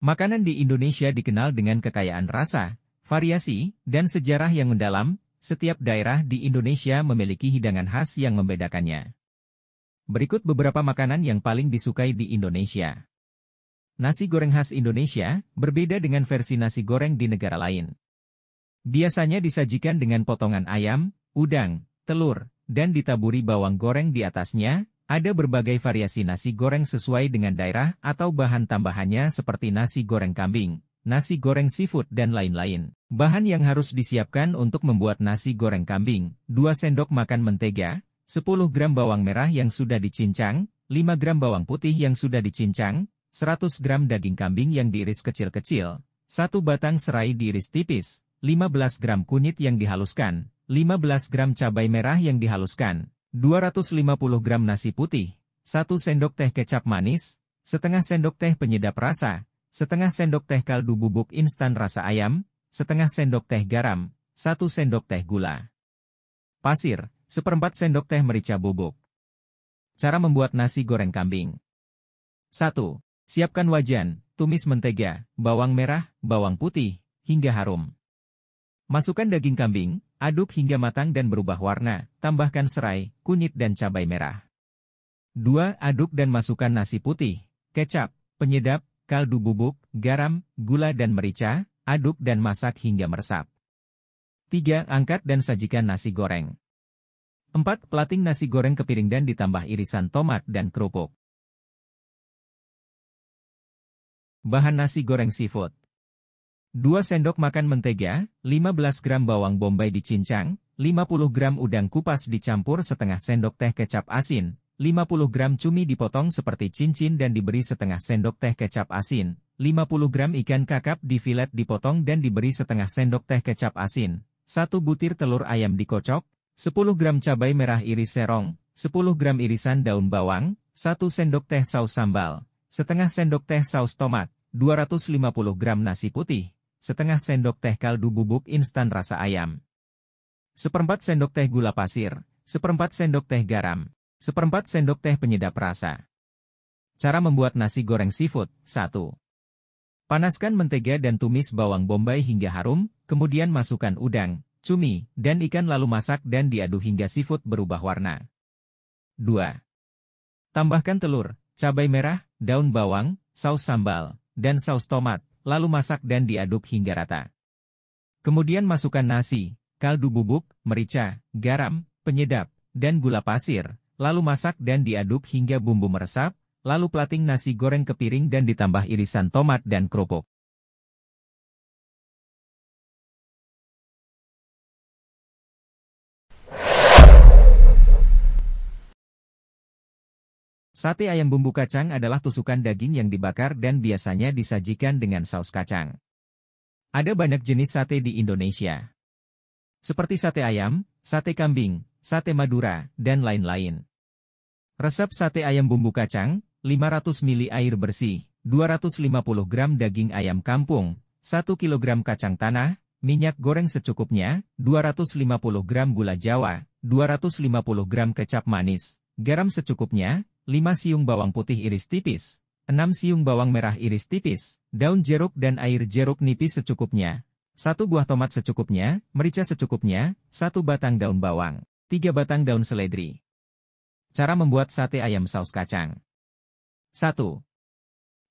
Makanan di Indonesia dikenal dengan kekayaan rasa, variasi, dan sejarah yang mendalam, setiap daerah di Indonesia memiliki hidangan khas yang membedakannya. Berikut beberapa makanan yang paling disukai di Indonesia. Nasi goreng khas Indonesia berbeda dengan versi nasi goreng di negara lain. Biasanya disajikan dengan potongan ayam, udang, telur, dan ditaburi bawang goreng di atasnya, ada berbagai variasi nasi goreng sesuai dengan daerah atau bahan tambahannya seperti nasi goreng kambing, nasi goreng seafood dan lain-lain. Bahan yang harus disiapkan untuk membuat nasi goreng kambing, 2 sendok makan mentega, 10 gram bawang merah yang sudah dicincang, 5 gram bawang putih yang sudah dicincang, 100 gram daging kambing yang diiris kecil-kecil, 1 batang serai diiris tipis, 15 gram kunyit yang dihaluskan, 15 gram cabai merah yang dihaluskan, 250 gram nasi putih, 1 sendok teh kecap manis, setengah sendok teh penyedap rasa, setengah sendok teh kaldu bubuk instan rasa ayam, setengah sendok teh garam, 1 sendok teh gula. Pasir, seperempat sendok teh merica bubuk. Cara membuat nasi goreng kambing. 1. Siapkan wajan, tumis mentega, bawang merah, bawang putih, hingga harum. Masukkan daging kambing, Aduk hingga matang dan berubah warna, tambahkan serai, kunyit dan cabai merah. 2. Aduk dan masukkan nasi putih, kecap, penyedap, kaldu bubuk, garam, gula dan merica, aduk dan masak hingga meresap. 3. Angkat dan sajikan nasi goreng. 4. Plating nasi goreng ke piring dan ditambah irisan tomat dan kerupuk. Bahan nasi goreng seafood 2 sendok makan mentega, 15 gram bawang bombay dicincang, 50 gram udang kupas dicampur setengah sendok teh kecap asin, 50 gram cumi dipotong seperti cincin dan diberi setengah sendok teh kecap asin, 50 gram ikan kakap difilet dipotong dan diberi setengah sendok teh kecap asin, 1 butir telur ayam dikocok, 10 gram cabai merah iris serong, 10 gram irisan daun bawang, 1 sendok teh saus sambal, setengah sendok teh saus tomat, 250 gram nasi putih, setengah sendok teh kaldu bubuk instan rasa ayam, seperempat sendok teh gula pasir, seperempat sendok teh garam, seperempat sendok teh penyedap rasa. Cara membuat nasi goreng seafood 1. Panaskan mentega dan tumis bawang bombay hingga harum, kemudian masukkan udang, cumi, dan ikan lalu masak dan diaduk hingga seafood berubah warna. 2. Tambahkan telur, cabai merah, daun bawang, saus sambal, dan saus tomat, lalu masak dan diaduk hingga rata. Kemudian masukkan nasi, kaldu bubuk, merica, garam, penyedap, dan gula pasir, lalu masak dan diaduk hingga bumbu meresap, lalu plating nasi goreng ke piring dan ditambah irisan tomat dan kerupuk. Sate ayam bumbu kacang adalah tusukan daging yang dibakar dan biasanya disajikan dengan saus kacang. Ada banyak jenis sate di Indonesia. Seperti sate ayam, sate kambing, sate madura, dan lain-lain. Resep sate ayam bumbu kacang, 500 ml air bersih, 250 gram daging ayam kampung, 1 kg kacang tanah, minyak goreng secukupnya, 250 gram gula jawa, 250 gram kecap manis, garam secukupnya, 5 siung bawang putih iris tipis, 6 siung bawang merah iris tipis, daun jeruk dan air jeruk nipis secukupnya, 1 buah tomat secukupnya, merica secukupnya, 1 batang daun bawang, 3 batang daun seledri. Cara membuat sate ayam saus kacang. 1.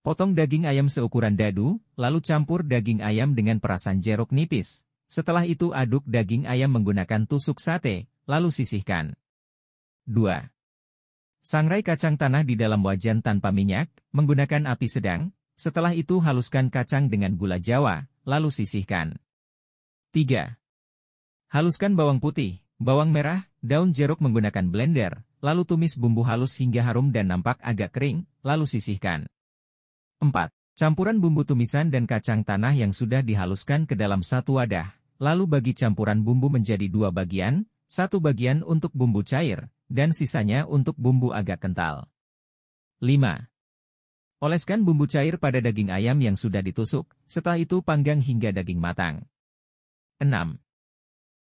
Potong daging ayam seukuran dadu, lalu campur daging ayam dengan perasan jeruk nipis. Setelah itu aduk daging ayam menggunakan tusuk sate, lalu sisihkan. 2. Sangrai kacang tanah di dalam wajan tanpa minyak, menggunakan api sedang, setelah itu haluskan kacang dengan gula jawa, lalu sisihkan. 3. Haluskan bawang putih, bawang merah, daun jeruk menggunakan blender, lalu tumis bumbu halus hingga harum dan nampak agak kering, lalu sisihkan. 4. Campuran bumbu tumisan dan kacang tanah yang sudah dihaluskan ke dalam satu wadah, lalu bagi campuran bumbu menjadi dua bagian, satu bagian untuk bumbu cair, dan sisanya untuk bumbu agak kental. 5. Oleskan bumbu cair pada daging ayam yang sudah ditusuk, setelah itu panggang hingga daging matang. 6.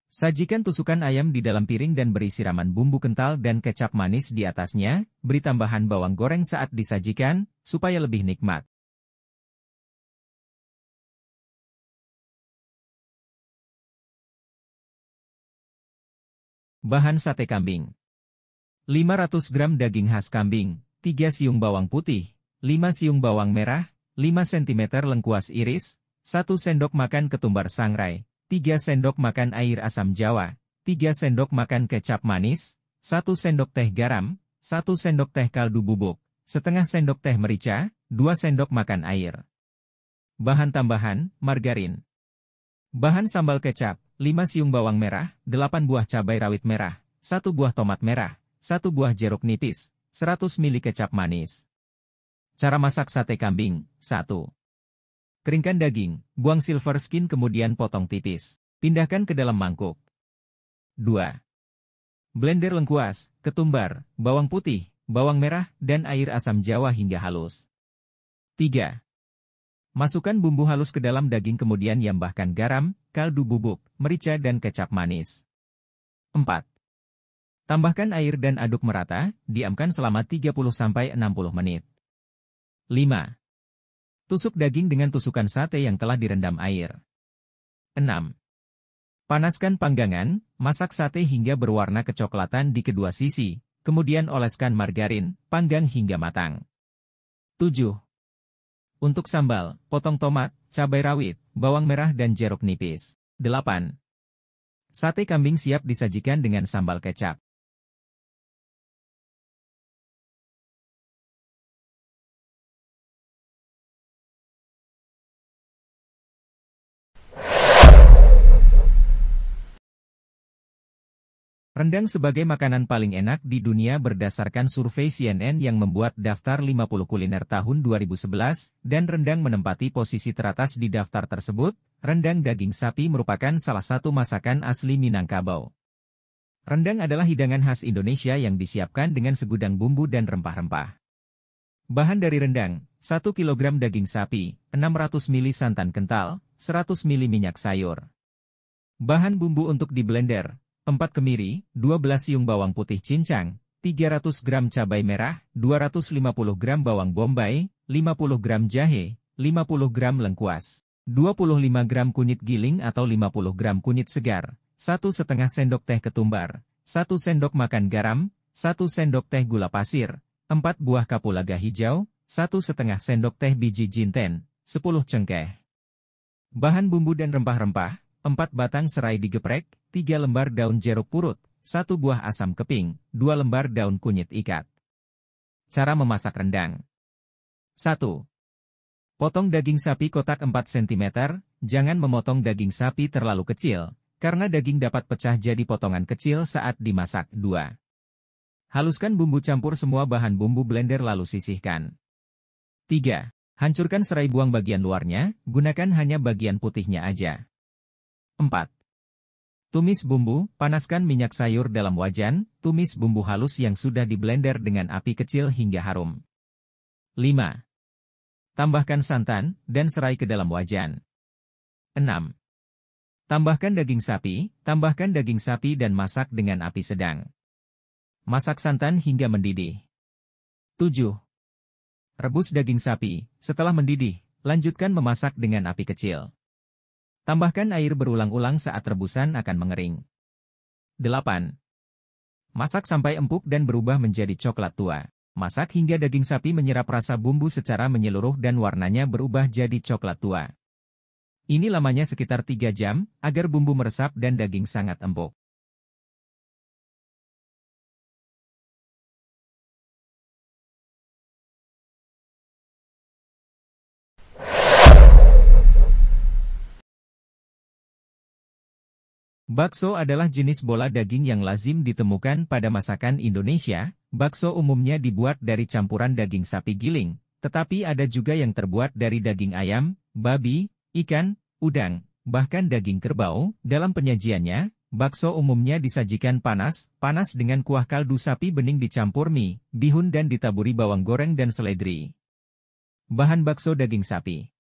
Sajikan tusukan ayam di dalam piring dan beri siraman bumbu kental dan kecap manis di atasnya, beri tambahan bawang goreng saat disajikan, supaya lebih nikmat. Bahan sate kambing 500 gram daging khas kambing, 3 siung bawang putih, 5 siung bawang merah, 5 cm lengkuas iris, 1 sendok makan ketumbar sangrai, 3 sendok makan air asam jawa, 3 sendok makan kecap manis, 1 sendok teh garam, 1 sendok teh kaldu bubuk, setengah sendok teh merica, 2 sendok makan air. Bahan tambahan, margarin. Bahan sambal kecap, 5 siung bawang merah, 8 buah cabai rawit merah, 1 buah tomat merah, 1 buah jeruk nipis, 100 ml kecap manis. Cara masak sate kambing, 1. Keringkan daging, buang silver skin kemudian potong tipis. Pindahkan ke dalam mangkuk. 2. Blender lengkuas, ketumbar, bawang putih, bawang merah, dan air asam jawa hingga halus. 3. Masukkan bumbu halus ke dalam daging kemudian yambahkan garam, kaldu bubuk, merica dan kecap manis. 4. Tambahkan air dan aduk merata, diamkan selama 30-60 menit. 5. Tusuk daging dengan tusukan sate yang telah direndam air. 6. Panaskan panggangan, masak sate hingga berwarna kecoklatan di kedua sisi, kemudian oleskan margarin, panggang hingga matang. 7. Untuk sambal, potong tomat, cabai rawit, bawang merah dan jeruk nipis. 8. Sate kambing siap disajikan dengan sambal kecap. Rendang sebagai makanan paling enak di dunia berdasarkan survei CNN yang membuat daftar 50 kuliner tahun 2011, dan rendang menempati posisi teratas di daftar tersebut, rendang daging sapi merupakan salah satu masakan asli Minangkabau. Rendang adalah hidangan khas Indonesia yang disiapkan dengan segudang bumbu dan rempah-rempah. Bahan dari rendang, 1 kg daging sapi, 600 ml santan kental, 100 ml minyak sayur. Bahan bumbu untuk di blender. 4 kemiri, 12 siung bawang putih cincang, 300 gram cabai merah, 250 gram bawang bombay, 50 gram jahe, 50 gram lengkuas, 25 gram kunyit giling atau 50 gram kunyit segar, 1 setengah sendok teh ketumbar, 1 sendok makan garam, 1 sendok teh gula pasir, 4 buah kapulaga hijau, 1 setengah sendok teh biji jinten, 10 cengkeh. Bahan bumbu dan rempah-rempah, 4 batang serai digeprek, 3 lembar daun jeruk purut, 1 buah asam keping, 2 lembar daun kunyit ikat. Cara memasak rendang. 1. Potong daging sapi kotak 4 cm, jangan memotong daging sapi terlalu kecil, karena daging dapat pecah jadi potongan kecil saat dimasak. 2. Haluskan bumbu campur semua bahan bumbu blender lalu sisihkan. 3. Hancurkan serai buang bagian luarnya, gunakan hanya bagian putihnya aja. 4. Tumis bumbu, panaskan minyak sayur dalam wajan, tumis bumbu halus yang sudah diblender dengan api kecil hingga harum. 5. Tambahkan santan, dan serai ke dalam wajan. 6. Tambahkan daging sapi, tambahkan daging sapi dan masak dengan api sedang. Masak santan hingga mendidih. 7. Rebus daging sapi, setelah mendidih, lanjutkan memasak dengan api kecil. Tambahkan air berulang-ulang saat rebusan akan mengering. 8. Masak sampai empuk dan berubah menjadi coklat tua. Masak hingga daging sapi menyerap rasa bumbu secara menyeluruh dan warnanya berubah jadi coklat tua. Ini lamanya sekitar 3 jam, agar bumbu meresap dan daging sangat empuk. Bakso adalah jenis bola daging yang lazim ditemukan pada masakan Indonesia. Bakso umumnya dibuat dari campuran daging sapi giling, tetapi ada juga yang terbuat dari daging ayam, babi, ikan, udang, bahkan daging kerbau. Dalam penyajiannya, bakso umumnya disajikan panas, panas dengan kuah kaldu sapi bening dicampur mie, bihun dan ditaburi bawang goreng dan seledri. Bahan bakso daging sapi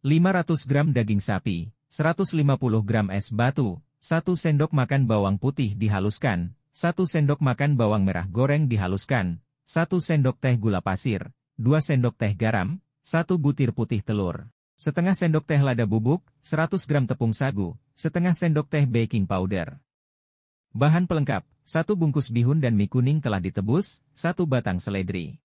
500 gram daging sapi, 150 gram es batu, 1 sendok makan bawang putih dihaluskan, 1 sendok makan bawang merah goreng dihaluskan, 1 sendok teh gula pasir, 2 sendok teh garam, 1 butir putih telur, setengah sendok teh lada bubuk, 100 gram tepung sagu, setengah sendok teh baking powder. Bahan pelengkap, 1 bungkus bihun dan mie kuning telah ditebus, 1 batang seledri.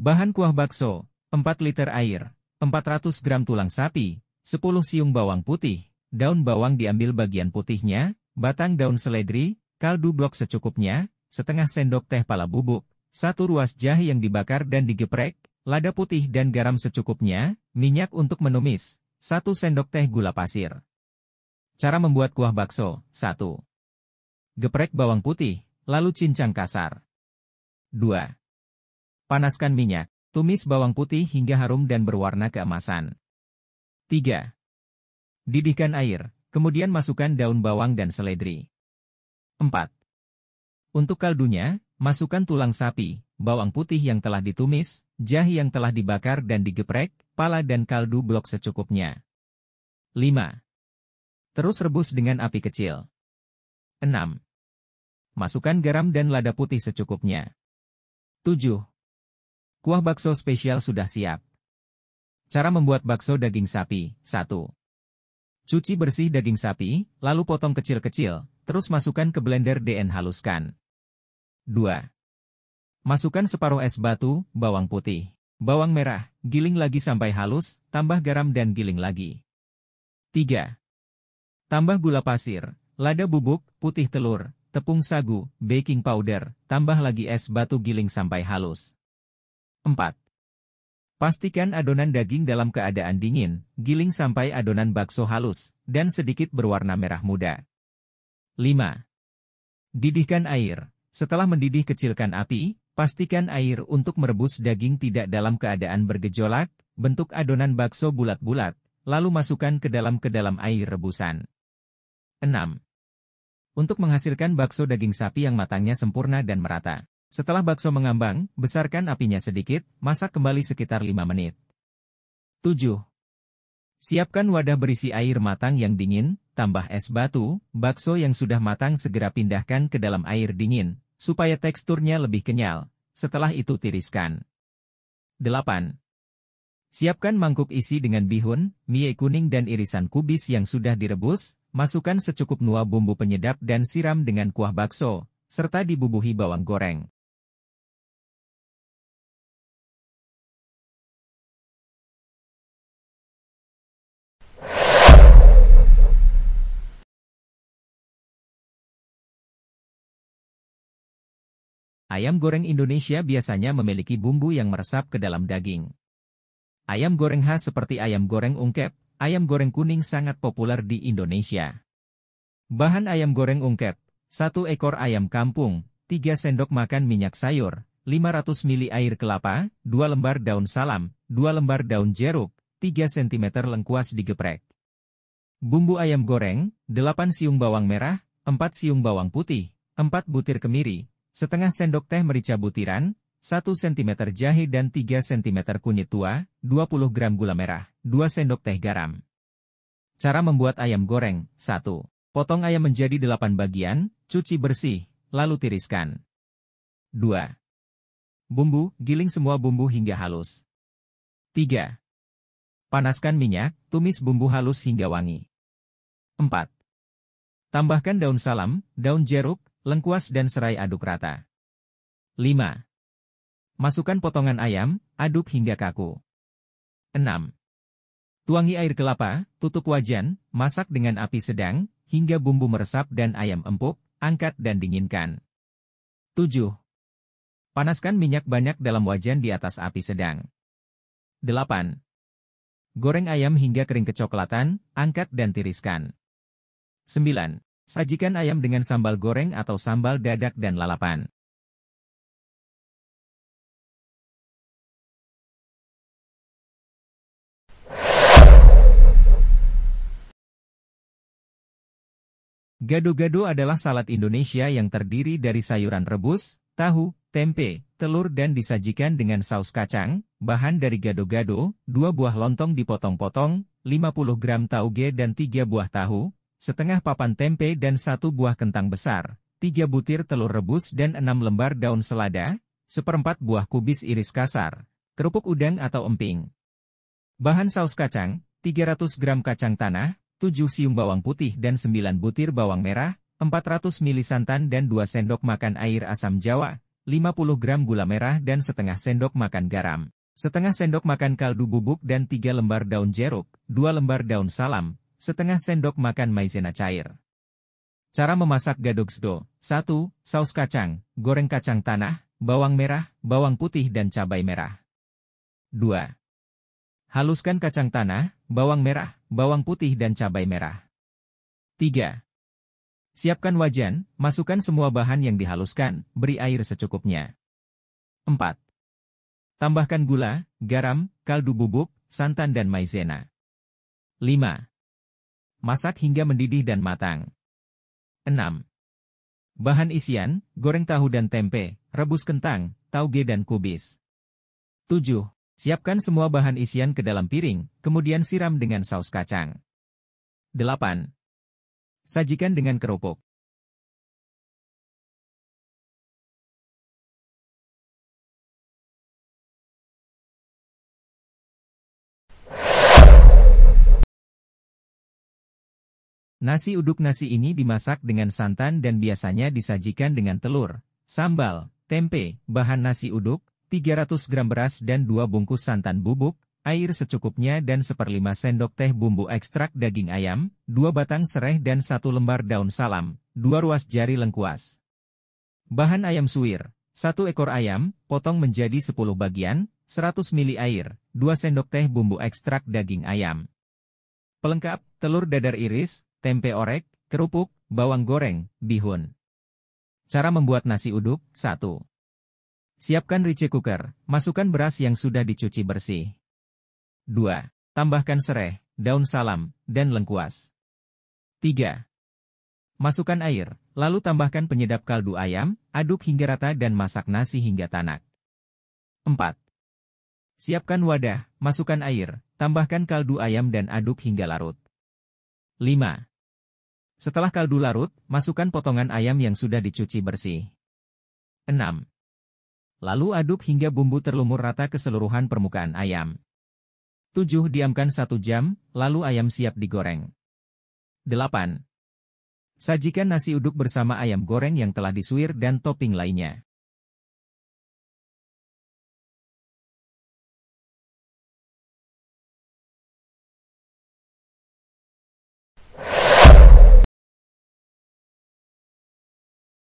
Bahan kuah bakso, 4 liter air, 400 gram tulang sapi, 10 siung bawang putih, daun bawang diambil bagian putihnya, batang daun seledri, kaldu blok secukupnya, setengah sendok teh pala bubuk, satu ruas jahe yang dibakar dan digeprek, lada putih dan garam secukupnya, minyak untuk menumis, satu sendok teh gula pasir. Cara membuat kuah bakso, 1. Geprek bawang putih, lalu cincang kasar. 2. Panaskan minyak, tumis bawang putih hingga harum dan berwarna keemasan. 3. Didihkan air, kemudian masukkan daun bawang dan seledri. 4. Untuk kaldunya, masukkan tulang sapi, bawang putih yang telah ditumis, jahe yang telah dibakar dan digeprek, pala dan kaldu blok secukupnya. 5. Terus rebus dengan api kecil. 6. Masukkan garam dan lada putih secukupnya. 7. Kuah bakso spesial sudah siap. Cara membuat bakso daging sapi, 1. Cuci bersih daging sapi, lalu potong kecil-kecil, terus masukkan ke blender dan haluskan. 2. Masukkan separuh es batu, bawang putih, bawang merah, giling lagi sampai halus, tambah garam dan giling lagi. 3. Tambah gula pasir, lada bubuk, putih telur, tepung sagu, baking powder, tambah lagi es batu giling sampai halus. 4. Pastikan adonan daging dalam keadaan dingin, giling sampai adonan bakso halus, dan sedikit berwarna merah muda. 5. Didihkan air. Setelah mendidih kecilkan api, pastikan air untuk merebus daging tidak dalam keadaan bergejolak, bentuk adonan bakso bulat-bulat, lalu masukkan ke dalam ke dalam air rebusan. 6. Untuk menghasilkan bakso daging sapi yang matangnya sempurna dan merata. Setelah bakso mengambang, besarkan apinya sedikit, masak kembali sekitar 5 menit. 7. Siapkan wadah berisi air matang yang dingin, tambah es batu, bakso yang sudah matang segera pindahkan ke dalam air dingin, supaya teksturnya lebih kenyal. Setelah itu tiriskan. 8. Siapkan mangkuk isi dengan bihun, mie kuning dan irisan kubis yang sudah direbus, masukkan secukup nua bumbu penyedap dan siram dengan kuah bakso, serta dibubuhi bawang goreng. Ayam goreng Indonesia biasanya memiliki bumbu yang meresap ke dalam daging. Ayam goreng khas seperti ayam goreng ungkep, ayam goreng kuning sangat populer di Indonesia. Bahan ayam goreng ungkep, 1 ekor ayam kampung, 3 sendok makan minyak sayur, 500 ml air kelapa, 2 lembar daun salam, 2 lembar daun jeruk, 3 cm lengkuas digeprek. Bumbu ayam goreng, 8 siung bawang merah, 4 siung bawang putih, 4 butir kemiri, setengah sendok teh merica butiran, 1 cm jahe dan 3 cm kunyit tua, 20 gram gula merah, 2 sendok teh garam. Cara membuat ayam goreng, 1. Potong ayam menjadi 8 bagian, cuci bersih, lalu tiriskan. 2. Bumbu, giling semua bumbu hingga halus. 3. Panaskan minyak, tumis bumbu halus hingga wangi. 4. Tambahkan daun salam, daun jeruk, lengkuas dan serai aduk rata. 5. Masukkan potongan ayam, aduk hingga kaku. 6. Tuangi air kelapa, tutup wajan, masak dengan api sedang, hingga bumbu meresap dan ayam empuk, angkat dan dinginkan. 7. Panaskan minyak banyak dalam wajan di atas api sedang. 8. Goreng ayam hingga kering kecoklatan, angkat dan tiriskan. 9. Sajikan ayam dengan sambal goreng atau sambal dadak dan lalapan. Gado-gado adalah salad Indonesia yang terdiri dari sayuran rebus, tahu, tempe, telur dan disajikan dengan saus kacang, bahan dari gado-gado, 2 buah lontong dipotong-potong, 50 gram tauge dan 3 buah tahu, setengah papan tempe dan satu buah kentang besar, tiga butir telur rebus dan enam lembar daun selada, seperempat buah kubis iris kasar, kerupuk udang atau emping. Bahan saus kacang, 300 gram kacang tanah, 7 siung bawang putih dan 9 butir bawang merah, 400 ml santan dan 2 sendok makan air asam jawa, 50 gram gula merah dan setengah sendok makan garam, setengah sendok makan kaldu bubuk dan 3 lembar daun jeruk, 2 lembar daun salam, setengah sendok makan maizena cair. Cara memasak gadoksdo: 1. Saus kacang, goreng kacang tanah, bawang merah, bawang putih dan cabai merah. 2. Haluskan kacang tanah, bawang merah, bawang putih dan cabai merah. 3. Siapkan wajan, masukkan semua bahan yang dihaluskan, beri air secukupnya. 4. Tambahkan gula, garam, kaldu bubuk, santan dan maizena. 5. Masak hingga mendidih dan matang. 6. Bahan isian, goreng tahu dan tempe, rebus kentang, tauge dan kubis. 7. Siapkan semua bahan isian ke dalam piring, kemudian siram dengan saus kacang. 8. Sajikan dengan kerupuk. Nasi uduk nasi ini dimasak dengan santan dan biasanya disajikan dengan telur, sambal, tempe, bahan nasi uduk, 300 gram beras dan 2 bungkus santan bubuk, air secukupnya dan seperlima sendok teh bumbu ekstrak daging ayam, 2 batang serai dan 1 lembar daun salam, 2 ruas jari lengkuas. Bahan ayam suwir, 1 ekor ayam, potong menjadi 10 bagian, 100 ml air, 2 sendok teh bumbu ekstrak daging ayam. Pelengkap, telur dadar iris, tempe orek, kerupuk, bawang goreng, bihun. Cara membuat nasi uduk, 1. Siapkan rice cooker, masukkan beras yang sudah dicuci bersih. 2. Tambahkan serai, daun salam, dan lengkuas. 3. Masukkan air, lalu tambahkan penyedap kaldu ayam, aduk hingga rata dan masak nasi hingga tanak. 4. Siapkan wadah, masukkan air, tambahkan kaldu ayam dan aduk hingga larut. 5. Setelah kaldu larut, masukkan potongan ayam yang sudah dicuci bersih. 6. Lalu aduk hingga bumbu terlumur rata keseluruhan permukaan ayam. 7. Diamkan 1 jam, lalu ayam siap digoreng. 8. Sajikan nasi uduk bersama ayam goreng yang telah disuir dan topping lainnya.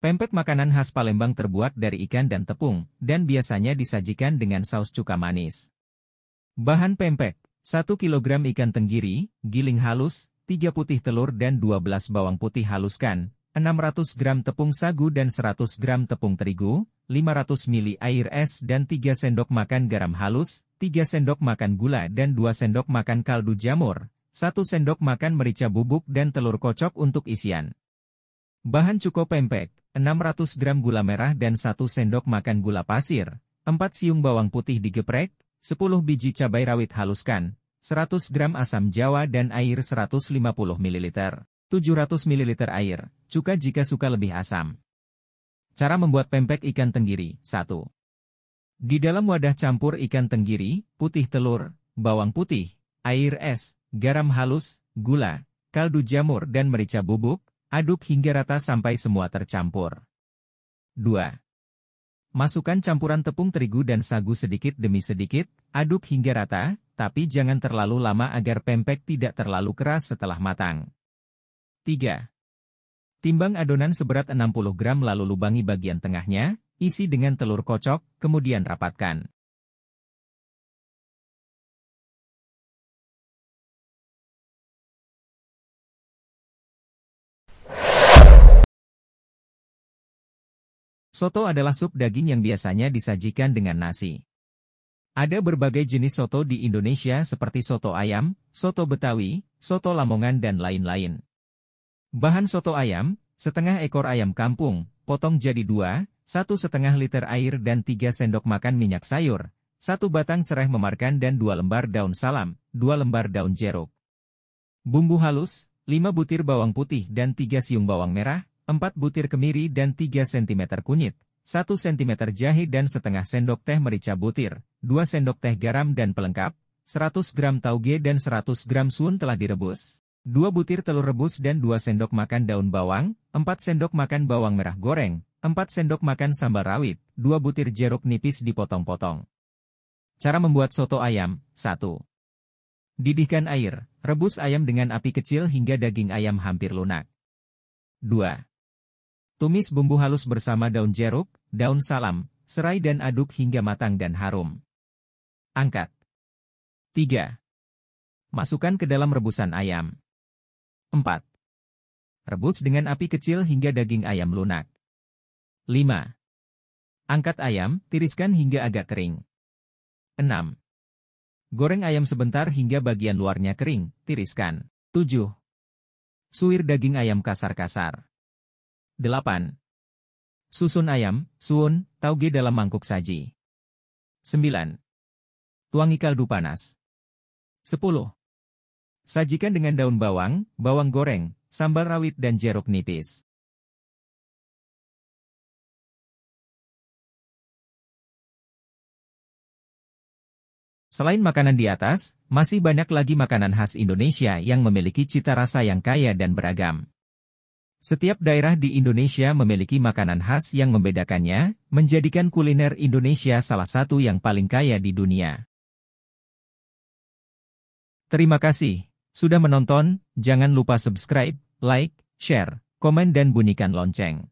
Pempek makanan khas Palembang terbuat dari ikan dan tepung, dan biasanya disajikan dengan saus cuka manis. Bahan pempek, 1 kg ikan tenggiri, giling halus, 3 putih telur dan 12 bawang putih haluskan, 600 gram tepung sagu dan 100 gram tepung terigu, 500 ml air es dan 3 sendok makan garam halus, 3 sendok makan gula dan 2 sendok makan kaldu jamur, 1 sendok makan merica bubuk dan telur kocok untuk isian. Bahan cukup pempek, 600 gram gula merah dan 1 sendok makan gula pasir, 4 siung bawang putih digeprek, 10 biji cabai rawit haluskan, 100 gram asam jawa dan air 150 ml, 700 ml air, cuka jika suka lebih asam. Cara membuat pempek ikan tenggiri, 1. Di dalam wadah campur ikan tenggiri, putih telur, bawang putih, air es, garam halus, gula, kaldu jamur dan merica bubuk, Aduk hingga rata sampai semua tercampur. 2. Masukkan campuran tepung terigu dan sagu sedikit demi sedikit, aduk hingga rata, tapi jangan terlalu lama agar pempek tidak terlalu keras setelah matang. 3. Timbang adonan seberat 60 gram lalu lubangi bagian tengahnya, isi dengan telur kocok, kemudian rapatkan. Soto adalah sup daging yang biasanya disajikan dengan nasi. Ada berbagai jenis soto di Indonesia seperti soto ayam, soto betawi, soto lamongan dan lain-lain. Bahan soto ayam, setengah ekor ayam kampung, potong jadi dua, satu setengah liter air dan tiga sendok makan minyak sayur, satu batang serai memarkan dan dua lembar daun salam, dua lembar daun jeruk. Bumbu halus, lima butir bawang putih dan tiga siung bawang merah, 4 butir kemiri dan 3 cm kunyit, 1 cm jahe dan setengah sendok teh merica butir, 2 sendok teh garam dan pelengkap, 100 gram tauge dan 100 gram sun telah direbus. 2 butir telur rebus dan 2 sendok makan daun bawang, 4 sendok makan bawang merah goreng, 4 sendok makan sambal rawit, 2 butir jeruk nipis dipotong-potong. Cara membuat soto ayam, 1. Didihkan air, rebus ayam dengan api kecil hingga daging ayam hampir lunak. 2. Tumis bumbu halus bersama daun jeruk, daun salam, serai dan aduk hingga matang dan harum. Angkat. 3. Masukkan ke dalam rebusan ayam. 4. Rebus dengan api kecil hingga daging ayam lunak. 5. Angkat ayam, tiriskan hingga agak kering. 6. Goreng ayam sebentar hingga bagian luarnya kering, tiriskan. 7. Suir daging ayam kasar-kasar. 8. Susun ayam, suun, tauge dalam mangkuk saji. 9. Tuangi kaldu panas. 10. Sajikan dengan daun bawang, bawang goreng, sambal rawit dan jeruk nipis. Selain makanan di atas, masih banyak lagi makanan khas Indonesia yang memiliki cita rasa yang kaya dan beragam. Setiap daerah di Indonesia memiliki makanan khas yang membedakannya, menjadikan kuliner Indonesia salah satu yang paling kaya di dunia. Terima kasih sudah menonton, jangan lupa subscribe, like, share, komen dan bunyikan lonceng.